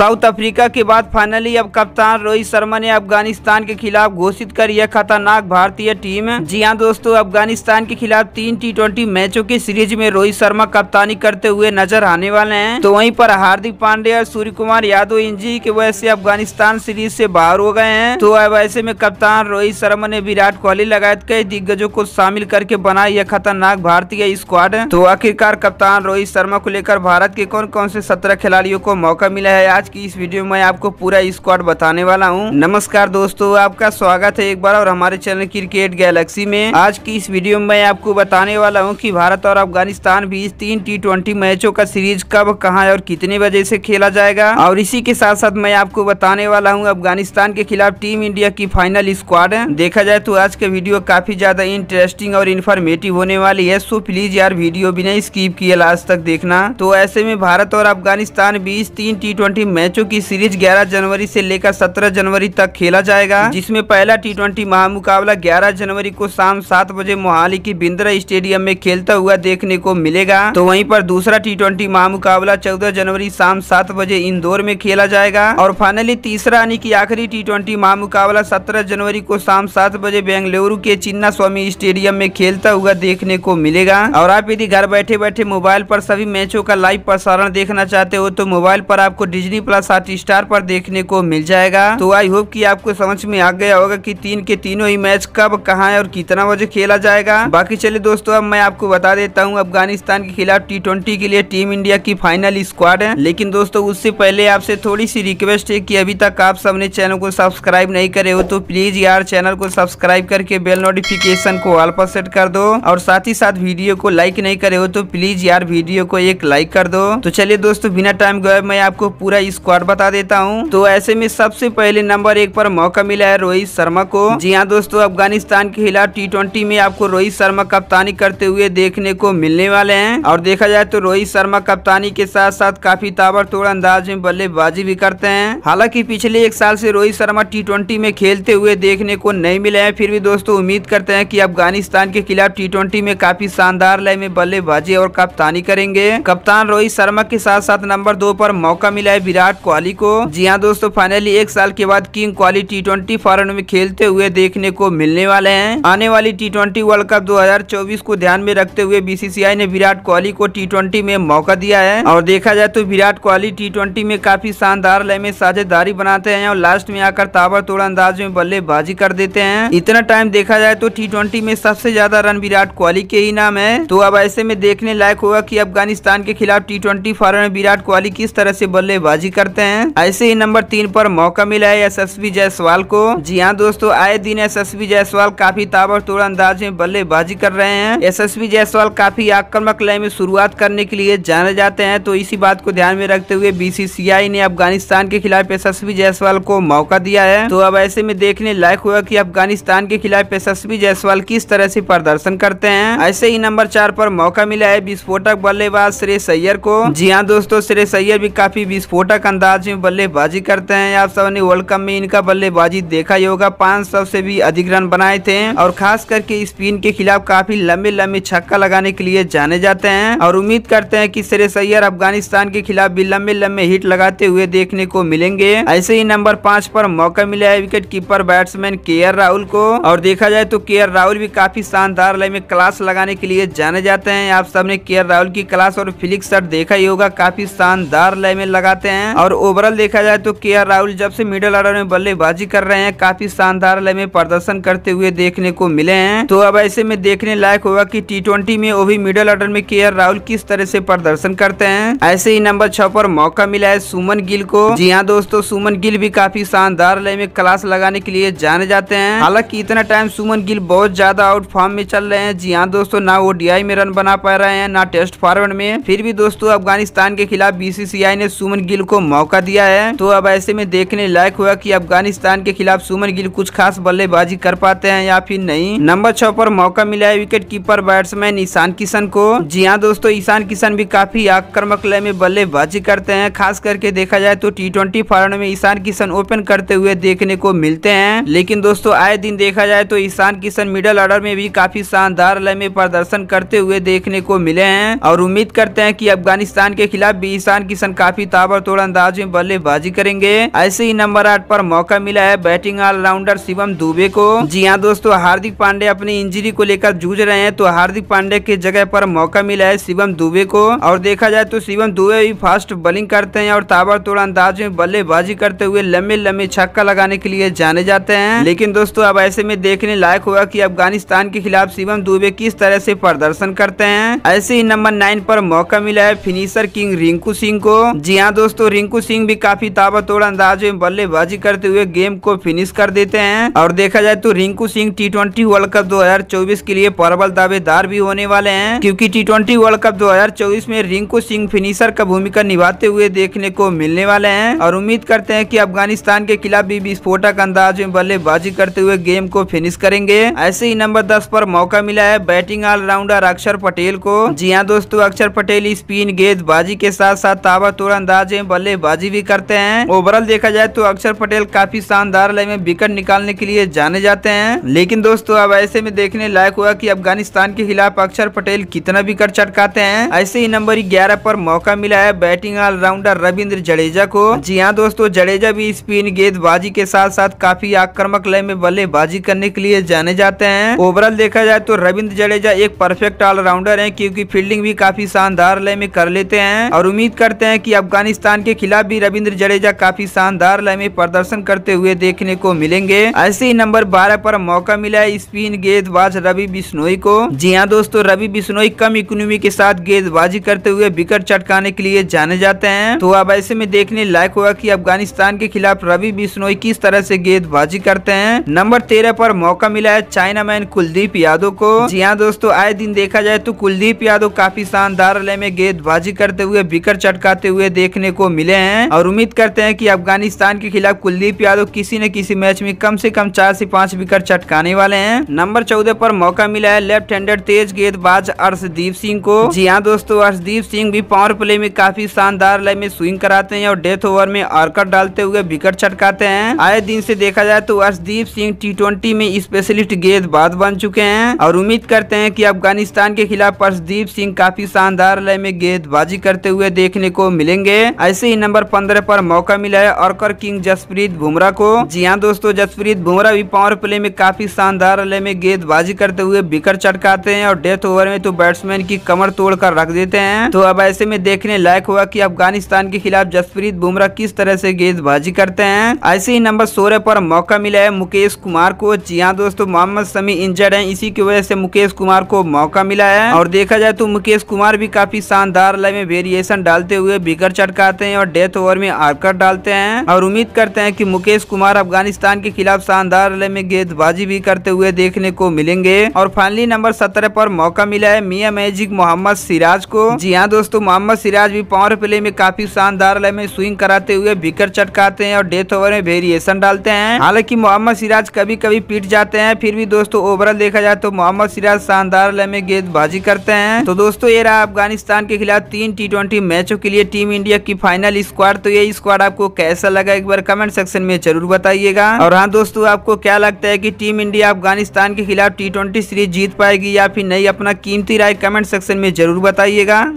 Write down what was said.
south Africa के बाद finally अब कप्तान रोहित शर्मा ने अफगानिस्तान के खिलाफ घोषित कर यह खतरनाक भारतीय टीम जी हाँ दोस्तों अफगानिस्तान के खिलाफ तीन टी मैचों की सीरीज में रोहित शर्मा कप्तानी करते हुए नजर आने वाले हैं तो वहीं पर हार्दिक पांडे और सूर्य कुमार यादव इंजी की वजह से अफगानिस्तान सीरीज से बाहर हो गए हैं तो अब ऐसे में कप्तान रोहित शर्मा ने विराट कोहली लगाए कई दिग्गजों को शामिल करके बनाई यह खतरनाक भारतीय स्क्वाड तो आखिरकार कप्तान रोहित शर्मा को लेकर भारत के कौन कौन से सत्रह खिलाड़ियों को मौका मिला है आज की इस वीडियो में आपको पूरा स्क्वाड बताने वाला हूँ नमस्कार दोस्तों आपका स्वागत है एक बार और हमारे चैनल क्रिकेट गैलेक्सी में आज की इस वीडियो में मैं आपको बताने वाला हूँ की भारत और अफगानिस्तान बीच तीन टी मैचों का सीरीज कब कहाँ और कितने बजे से खेला जाएगा और इसी के साथ साथ मैं आपको बताने वाला हूँ अफगानिस्तान के खिलाफ टीम इंडिया की फाइनल स्क्वाड देखा जाए तो आज का वीडियो काफी ज्यादा इंटरेस्टिंग और इन्फॉर्मेटिव होने वाली है सो प्लीज यार वीडियो बिना स्कीप किए लास्ट तक देखना तो ऐसे में भारत और अफगानिस्तान बीच तीन टी ट्वेंटी मैचों की सीरीज 11 जनवरी से लेकर 17 जनवरी तक खेला जाएगा जिसमें पहला टी ट्वेंटी महामुकाबला ग्यारह जनवरी को शाम सात बजे मोहाली की बिंद्रा स्टेडियम में खेलता हुआ देखने को मिलेगा तो वहीं पर दूसरा टी ट्वेंटी महामुकाबला चौदह जनवरी शाम सात बजे इंदौर में खेला जाएगा और फाइनली तीसरा यानी की आखिरी टी ट्वेंटी महामुकाबला सत्रह जनवरी को शाम सात बजे बेंगलुरु के चिन्ना स्वामी स्टेडियम में खेलता हुआ देखने को मिलेगा और आप यदि घर बैठे बैठे मोबाइल पर सभी मैचों का लाइव प्रसारण देखना चाहते हो तो मोबाइल पर आपको डिजनी प्लस सात स्टार पर देखने को मिल जाएगा तो आई होप कि आपको समझ में आ गया होगा कि तीन के तीनों ही मैच कब कहाँ और कितना बजे खेला जाएगा बाकी चलिए दोस्तों अब मैं आपको बता देता हूँ अफगानिस्तान के खिलाफ टी के लिए टीम इंडिया की फाइनल स्क्वाड है लेकिन दोस्तों उससे पहले आपसे थोड़ी सी रिक्वेस्ट है की अभी तक आप सबने चैनल को सब्सक्राइब नहीं करे हो तो प्लीज यार चैनल को सब्सक्राइब करके बेल नोटिफिकेशन को ऑल पर सेट कर दो और साथ ही साथ वीडियो को लाइक नहीं करे हो तो प्लीज यार वीडियो को एक लाइक कर दो तो चलिए दोस्तों बिना टाइम गए मैं आपको पूरा की स्क्वाड बता देता हूँ तो ऐसे में सबसे पहले नंबर एक पर मौका मिला है रोहित शर्मा को जी हाँ दोस्तों अफगानिस्तान के खिलाफ टी में आपको रोहित शर्मा कप्तानी करते हुए देखने को मिलने वाले हैं और देखा जाए तो रोहित शर्मा कप्तानी के साथ साथ काफी ताबड़तोड़ अंदाज में बल्लेबाजी भी करते हैं हालांकि पिछले एक साल से रोहित शर्मा टी ट्वेंटी में खेलते हुए देखने को नहीं मिले हैं फिर भी दोस्तों उम्मीद करते हैं कि अफगानिस्तान के खिलाफ टी ट्वेंटी में काफी शानदार लय में बल्लेबाजी और कप्तानी करेंगे कप्तान रोहित शर्मा के साथ साथ नंबर दो पर मौका मिला है विराट कोहली को जी हाँ दोस्तों फाइनली एक साल के बाद किंग कोहली टी ट्वेंटी फॉरन में खेलते हुए देखने को मिलने वाले हैं आने वाली टी ट्वेंटी वर्ल्ड कप 2024 को ध्यान में रखते हुए बीसीसीआई ने विराट कोहली को टी ट्वेंटी में मौका दिया है और देखा जाए तो विराट कोहली टी ट्वेंटी में काफी शानदार लय में साझेदारी बनाते हैं और लास्ट में आकर तोड़ अंदाज में बल्लेबाजी कर देते हैं इतना टाइम देखा जाए तो टी ट्वेंटी में सबसे ज्यादा रन विराट कोहली के ही नाम है तो अब ऐसे में देखने लायक होगा की अफगानिस्तान के खिलाफ टी ट्वेंटी फॉरन में विराट कोहली किस तरह से बल्लेबाजी वापसी करते हैं ऐसे ही नंबर तीन पर मौका मिला है यशस्वी जायसवाल को जी हाँ दोस्तों आए दिन यशस्वी जायसवाल काफी ताबड़तोड़ अंदाज में बल्लेबाजी कर रहे हैं यशस्वी जायसवाल काफी आक्रमक लय में शुरुआत करने के लिए जाने जाते हैं तो इसी बात को ध्यान में रखते हुए बीसीसीआई ने अफगानिस्तान के खिलाफ यशस्वी जायसवाल को मौका दिया है तो अब ऐसे में देखने लायक हुआ की अफगानिस्तान के खिलाफ यशस्वी जायसवाल किस तरह से प्रदर्शन करते हैं ऐसे ही नंबर चार पर मौका मिला है विस्फोटक बल्लेबाज श्रेय सैयर को जी हाँ दोस्तों श्रेय सैयर भी काफी विस्फोटक आक्रामक अंदाज में बल्लेबाजी करते हैं आप सबने वर्ल्ड कप में इनका बल्लेबाजी देखा ही होगा पांच सौ से भी अधिक रन बनाए थे और खास करके स्पिन के खिलाफ काफी लंबे लंबे छक्का लगाने के लिए जाने जाते हैं और उम्मीद करते हैं कि सरे सैयर अफगानिस्तान के खिलाफ भी लंबे लंबे हिट लगाते हुए देखने को मिलेंगे ऐसे ही नंबर पाँच पर मौका मिला है विकेट कीपर बैट्समैन के राहुल को और देखा जाए तो के राहुल भी काफी शानदार लय में क्लास लगाने के लिए जाने जाते हैं आप सबने के राहुल की क्लास और फिलिक शर्ट देखा ही होगा काफी शानदार लय में लगाते हैं हैं और ओवरऑल देखा जाए तो के राहुल जब से मिडिल ऑर्डर में बल्लेबाजी कर रहे हैं काफी शानदार लय में प्रदर्शन करते हुए देखने को मिले हैं तो अब ऐसे में देखने लायक होगा की टी ट्वेंटी में वो भी मिडिल ऑर्डर में के राहुल किस तरह से प्रदर्शन करते हैं ऐसे ही नंबर छह पर मौका मिला है सुमन गिल को जी हाँ दोस्तों सुमन गिल भी काफी शानदार लय में क्लास लगाने के लिए जाने जाते हैं हालांकि इतना टाइम सुमन गिल बहुत ज्यादा आउट फॉर्म में चल रहे हैं जी हाँ दोस्तों ना ओडीआई में रन बना पा रहे हैं ना टेस्ट फॉरवर्ड में फिर भी दोस्तों अफगानिस्तान के खिलाफ बीसीसीआई ने सुमन गिल को मौका दिया है तो अब ऐसे में देखने लायक हुआ कि अफगानिस्तान के खिलाफ सुमन गिल कुछ खास बल्लेबाजी कर पाते हैं या फिर नहीं नंबर छह पर मौका मिला है wicket keeper batsman Ishan Kishan को जी हाँ दोस्तों ईशान किशन भी काफी आक्रमक लय में बल्लेबाजी करते हैं खास करके देखा जाए तो टी ट्वेंटी में ईशान किशन ओपन करते हुए देखने को मिलते हैं लेकिन दोस्तों आए दिन देखा जाए तो ईशान किशन मिडल ऑर्डर में भी काफी शानदार लय में प्रदर्शन करते हुए देखने को मिले हैं और उम्मीद करते हैं की अफगानिस्तान के खिलाफ भी ईशान किशन काफी ताबड़ अंदाज में बल्लेबाजी करेंगे ऐसे ही नंबर आठ पर मौका मिला है बैटिंग ऑलराउंडर शिवम दुबे को जी हाँ दोस्तों हार्दिक पांडे अपनी इंजरी को लेकर जूझ रहे हैं तो हार्दिक पांडे के जगह पर मौका मिला है शिवम दुबे को और देखा जाए तो शिवम दुबे भी फास्ट बॉलिंग करते हैं और ताबड़तोड़ अंदाज में बल्लेबाजी करते हुए लंबे लंबे छक्का लगाने के लिए जाने जाते हैं लेकिन दोस्तों अब ऐसे में देखने लायक हुआ की अफगानिस्तान के खिलाफ शिवम दुबे किस तरह से प्रदर्शन करते हैं ऐसे ही नंबर नाइन पर मौका मिला है फिनिशर किंग रिंकू सिंह को जी हाँ दोस्तों रिंकू सिंह भी काफी ताबड़तोड़ अंदाज में बल्लेबाजी करते हुए गेम को फिनिश कर देते हैं और देखा जाए तो Rinku Singh T twenty world cup चौबीस के लिए प्रबल दावेदार भी होने वाले हैं क्योंकि टी ट्वेंटी वर्ल्ड कप चौबीस में रिंकू सिंह फिनिशर का भूमिका निभाते हुए देखने को मिलने वाले हैं और उम्मीद करते हैं कि अफगानिस्तान के खिलाफ भी विस्फोटक अंदाज में बल्लेबाजी करते हुए गेम को फिनिश करेंगे ऐसे ही नंबर दस पर मौका मिला है बैटिंग ऑलराउंडर अक्षर पटेल को जी हाँ दोस्तों अक्षर पटेल स्पिन गेंदबाजी के साथ साथ ताबा अंदाज में बल्ले बल्लेबाजी भी करते हैं ओवरऑल देखा जाए तो अक्षर पटेल काफी शानदार लय में विकेट निकालने के लिए जाने जाते हैं लेकिन दोस्तों अब ऐसे में देखने लायक हुआ की अफगानिस्तान के खिलाफ अक्षर पटेल कितना विकेट चटकाते हैं ऐसे ही नंबर ग्यारह पर मौका मिला है बैटिंग ऑलराउंडर रविंद्र जडेजा को जी हाँ दोस्तों जडेजा भी स्पिन गेंदबाजी के साथ साथ काफी आक्रमक लय में बल्लेबाजी करने के लिए जाने जाते हैं ओवरऑल देखा जाए तो रविंद्र जडेजा एक परफेक्ट ऑलराउंडर है क्यूँकी फील्डिंग भी काफी शानदार लय में कर लेते हैं और उम्मीद करते हैं की अफगानिस्तान के के खिलाफ भी रविंद्र जडेजा काफी शानदार लय में प्रदर्शन करते हुए देखने को मिलेंगे ऐसे ही नंबर बारह पर मौका मिला है स्पिन गेंदबाज रवि बिश्नोई को जी हाँ दोस्तों रवि बिश्नोई कम इकोनॉमी के साथ गेंदबाजी करते हुए विकेट चटकाने के लिए जाने जाते हैं तो अब ऐसे में देखने लायक हुआ की अफगानिस्तान के खिलाफ रवि बिश्नोई किस तरह ऐसी गेंदबाजी करते हैं नंबर तेरह पर मौका मिला है चाइना मैन कुलदीप यादव को जी हाँ दोस्तों आए दिन देखा जाए तो कुलदीप यादव काफी शानदार लय में गेंदबाजी करते हुए विकेट चटकाते हुए देखने को मिले हैं और उम्मीद करते हैं कि अफगानिस्तान के खिलाफ कुलदीप यादव किसी न किसी मैच में कम से कम चार से पांच विकेट चटकाने वाले हैं नंबर चौदह पर मौका मिला है लेफ्ट हैंडर तेज गेंदबाज अर्शदीप सिंह को जी हाँ दोस्तों अर्शदीप सिंह भी पावर प्ले में काफी शानदार लय में स्विंग कराते हैं और डेथ ओवर में आर्कर डालते हुए विकेट चटकाते हैं आए दिन से देखा जाए तो अर्शदीप सिंह टी में स्पेशलिस्ट गेंदबाज बन चुके हैं और उम्मीद करते हैं कि अफगानिस्तान के खिलाफ अर्शदीप सिंह काफी शानदार लय में गेंदबाजी करते हुए देखने को मिलेंगे ऐसे ही नंबर पंद्रह पर मौका मिला है कर किंग जसप्रीत बुमराह को जी हाँ दोस्तों जसप्रीत बुमराह भी पावर प्ले में काफी शानदार लय में गेंदबाजी करते हुए बिकर चटकाते हैं और डेथ ओवर में तो बैट्समैन की कमर तोड़ कर रख देते हैं तो अब ऐसे में देखने लायक हुआ की अफगानिस्तान के खिलाफ जसप्रीत बुमराह किस तरह ऐसी गेंदबाजी करते हैं ऐसे ही नंबर सोलह पर मौका मिला है मुकेश कुमार को जी हाँ दोस्तों मोहम्मद समी इंजर्ड है इसी की वजह से मुकेश कुमार को मौका मिला है और देखा जाए तो मुकेश कुमार भी काफी शानदार लय में वेरिएशन डालते हुए बिकर चटकाते हैं और डेथ ओवर में आकर डालते हैं और उम्मीद करते हैं कि मुकेश कुमार अफगानिस्तान के खिलाफ शानदार में गेंदबाजी भी करते हुए देखने को मिलेंगे और फाइनली नंबर सत्रह पर मौका मिला है मिया मैजिक मोहम्मद सिराज को जी हाँ दोस्तों मोहम्मद सिराज भी पावर प्ले में काफी शानदार में स्विंग कराते हुए बिकर चटकाते हैं और डेथ ओवर में वेरिएशन डालते हैं हालांकि मोहम्मद सिराज कभी कभी पीट जाते हैं फिर भी दोस्तों ओवरऑल देखा जाए तो मोहम्मद सिराज शानदार में गेंदबाजी करते हैं तो दोस्तों ये रहा अफगानिस्तान के खिलाफ तीन टी मैचों के लिए टीम इंडिया की फाइनल फाइनल स्क्वाड तो ये स्क्वाड आपको कैसा लगा एक बार कमेंट सेक्शन में जरूर बताइएगा और हाँ दोस्तों आपको क्या लगता है की टीम इंडिया अफगानिस्तान के खिलाफ टी सीरीज जीत पाएगी या फिर नहीं अपना कीमती राय कमेंट सेक्शन में जरूर बताइएगा